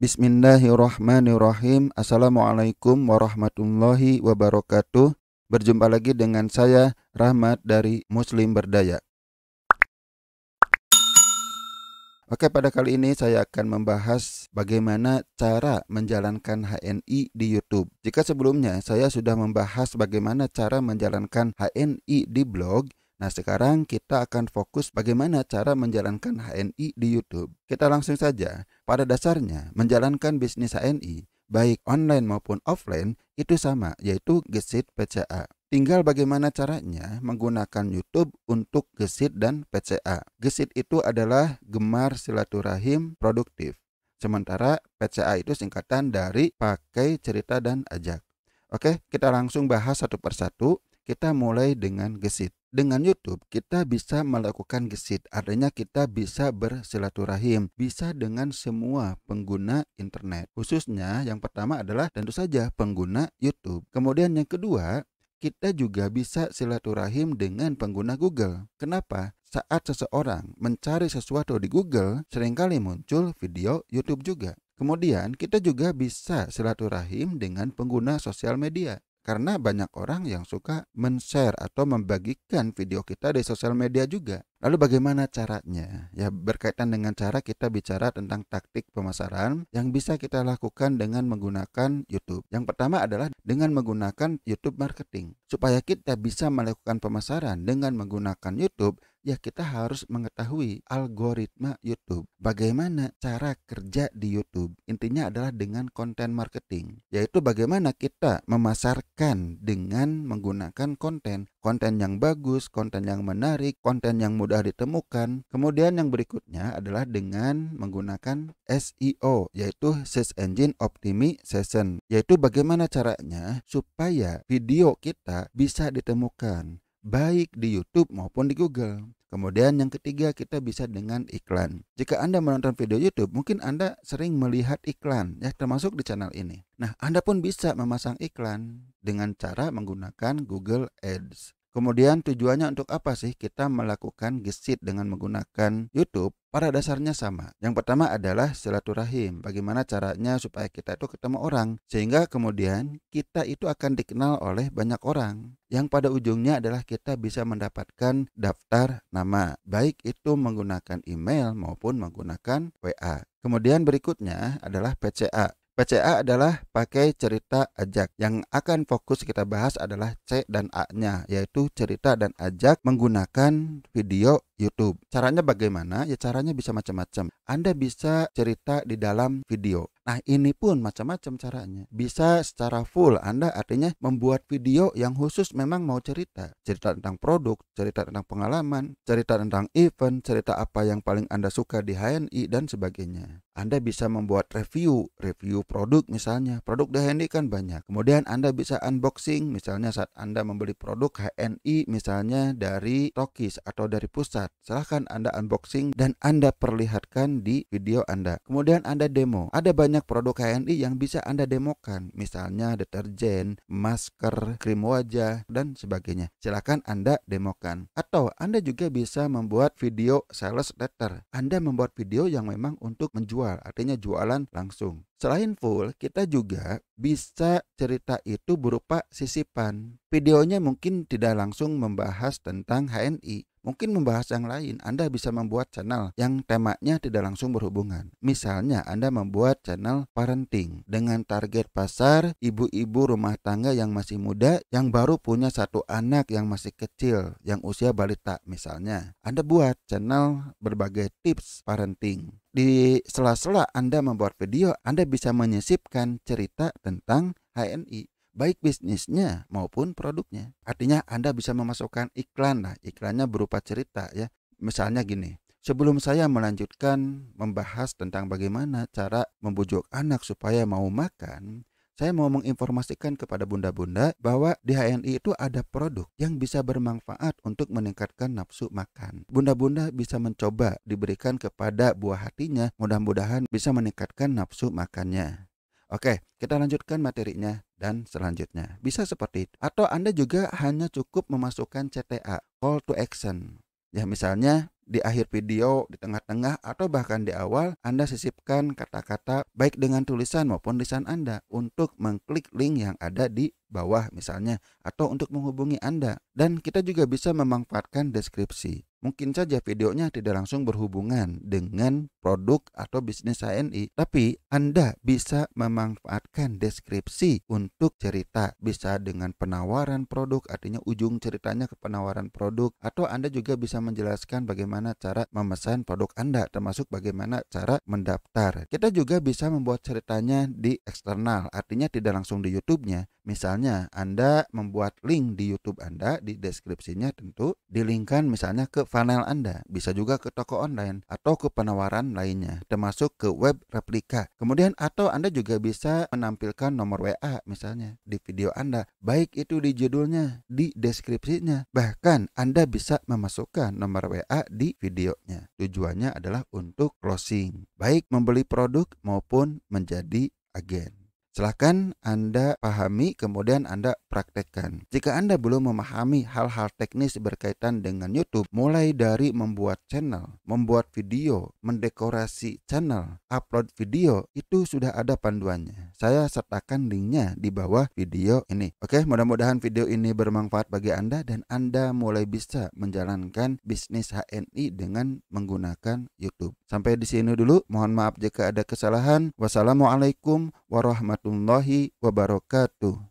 Bismillahirrahmanirrahim. Assalamualaikum warahmatullahi wabarakatuh. Berjumpa lagi dengan saya Rahmat dari Muslim Berdaya. Oke, pada kali ini saya akan membahas bagaimana cara menjalankan HNI di YouTube. Jika sebelumnya saya sudah membahas bagaimana cara menjalankan HNI di blog, Nah sekarang kita akan fokus bagaimana cara menjalankan HNI di YouTube. Kita langsung saja, pada dasarnya menjalankan bisnis HNI, baik online maupun offline, itu sama, yaitu gesit PCA. Tinggal bagaimana caranya menggunakan YouTube untuk gesit dan PCA. Gesit itu adalah gemar silaturahim produktif. Sementara PCA itu singkatan dari pakai cerita dan ajak. Oke, kita langsung bahas satu persatu. Kita mulai dengan gesit dengan YouTube kita bisa melakukan gesit, artinya kita bisa bersilaturahim, bisa dengan semua pengguna internet. Khususnya yang pertama adalah tentu saja pengguna YouTube. Kemudian yang kedua, kita juga bisa silaturahim dengan pengguna Google. Kenapa? Saat seseorang mencari sesuatu di Google, seringkali muncul video YouTube juga. Kemudian kita juga bisa silaturahim dengan pengguna sosial media. Karena banyak orang yang suka men-share atau membagikan video kita di sosial media juga. Lalu bagaimana caranya? Ya berkaitan dengan cara kita bicara tentang taktik pemasaran yang bisa kita lakukan dengan menggunakan YouTube. Yang pertama adalah dengan menggunakan YouTube marketing. Supaya kita bisa melakukan pemasaran dengan menggunakan YouTube, ya kita harus mengetahui algoritma YouTube. Bagaimana cara kerja di YouTube? Intinya adalah dengan konten marketing, yaitu bagaimana kita memasarkan dengan menggunakan konten, konten yang bagus, konten yang menarik, konten yang mudah ditemukan. Kemudian yang berikutnya adalah dengan menggunakan SEO, yaitu search engine optimization, yaitu bagaimana caranya supaya video kita bisa ditemukan baik di YouTube maupun di Google. Kemudian yang ketiga kita bisa dengan iklan. Jika Anda menonton video YouTube, mungkin Anda sering melihat iklan ya termasuk di channel ini. Nah, Anda pun bisa memasang iklan dengan cara menggunakan Google Ads. Kemudian tujuannya untuk apa sih kita melakukan gesit dengan menggunakan YouTube? Pada dasarnya sama. Yang pertama adalah silaturahim. Bagaimana caranya supaya kita itu ketemu orang sehingga kemudian kita itu akan dikenal oleh banyak orang. Yang pada ujungnya adalah kita bisa mendapatkan daftar nama, baik itu menggunakan email maupun menggunakan WA. Kemudian berikutnya adalah PCA PCA adalah pakai cerita ajak. Yang akan fokus kita bahas adalah C dan A-nya, yaitu cerita dan ajak menggunakan video YouTube. Caranya bagaimana? Ya caranya bisa macam-macam. Anda bisa cerita di dalam video. Nah, ini pun macam-macam caranya. Bisa secara full Anda artinya membuat video yang khusus memang mau cerita. Cerita tentang produk, cerita tentang pengalaman, cerita tentang event, cerita apa yang paling Anda suka di HNI dan sebagainya. Anda bisa membuat review, review produk misalnya. Produk di HNI kan banyak. Kemudian Anda bisa unboxing misalnya saat Anda membeli produk HNI misalnya dari Tokis atau dari pusat lihat. Silahkan Anda unboxing dan Anda perlihatkan di video Anda. Kemudian Anda demo. Ada banyak produk KNI yang bisa Anda demokan. Misalnya deterjen, masker, krim wajah, dan sebagainya. Silahkan Anda demokan. Atau Anda juga bisa membuat video sales letter. Anda membuat video yang memang untuk menjual, artinya jualan langsung. Selain full, kita juga bisa cerita itu berupa sisipan. Videonya mungkin tidak langsung membahas tentang HNI, Mungkin membahas yang lain, Anda bisa membuat channel yang temanya tidak langsung berhubungan. Misalnya, Anda membuat channel parenting dengan target pasar ibu-ibu rumah tangga yang masih muda yang baru punya satu anak yang masih kecil yang usia balita misalnya. Anda buat channel berbagai tips parenting. Di sela-sela Anda membuat video, Anda bisa menyisipkan cerita tentang HNI baik bisnisnya maupun produknya. Artinya Anda bisa memasukkan iklan lah, iklannya berupa cerita ya. Misalnya gini, sebelum saya melanjutkan membahas tentang bagaimana cara membujuk anak supaya mau makan, saya mau menginformasikan kepada bunda-bunda bahwa di HNI itu ada produk yang bisa bermanfaat untuk meningkatkan nafsu makan. Bunda-bunda bisa mencoba diberikan kepada buah hatinya, mudah-mudahan bisa meningkatkan nafsu makannya. Oke, kita lanjutkan materinya dan selanjutnya. Bisa seperti itu. Atau Anda juga hanya cukup memasukkan CTA, call to action. Ya misalnya di akhir video, di tengah-tengah, atau bahkan di awal, Anda sisipkan kata-kata baik dengan tulisan maupun lisan Anda untuk mengklik link yang ada di bawah misalnya, atau untuk menghubungi Anda. Dan kita juga bisa memanfaatkan deskripsi. Mungkin saja videonya tidak langsung berhubungan dengan produk atau bisnis HNI, tapi Anda bisa memanfaatkan deskripsi untuk cerita, bisa dengan penawaran produk, artinya ujung ceritanya ke penawaran produk, atau Anda juga bisa menjelaskan bagaimana bagaimana cara memesan produk Anda, termasuk bagaimana cara mendaftar. Kita juga bisa membuat ceritanya di eksternal, artinya tidak langsung di YouTube-nya, Misalnya Anda membuat link di YouTube Anda, di deskripsinya tentu dilingkan misalnya ke funnel Anda, bisa juga ke toko online atau ke penawaran lainnya, termasuk ke web replika. Kemudian atau Anda juga bisa menampilkan nomor WA misalnya di video Anda, baik itu di judulnya, di deskripsinya, bahkan Anda bisa memasukkan nomor WA di videonya. Tujuannya adalah untuk closing, baik membeli produk maupun menjadi agen. Silahkan Anda pahami, kemudian Anda praktekkan. Jika Anda belum memahami hal-hal teknis berkaitan dengan YouTube, mulai dari membuat channel, membuat video, mendekorasi channel, upload video, itu sudah ada panduannya. Saya sertakan linknya di bawah video ini. Oke, mudah-mudahan video ini bermanfaat bagi Anda dan Anda mulai bisa menjalankan bisnis HNI dengan menggunakan YouTube. Sampai di sini dulu, mohon maaf jika ada kesalahan. Wassalamualaikum warahmatullahi wabarakatuh.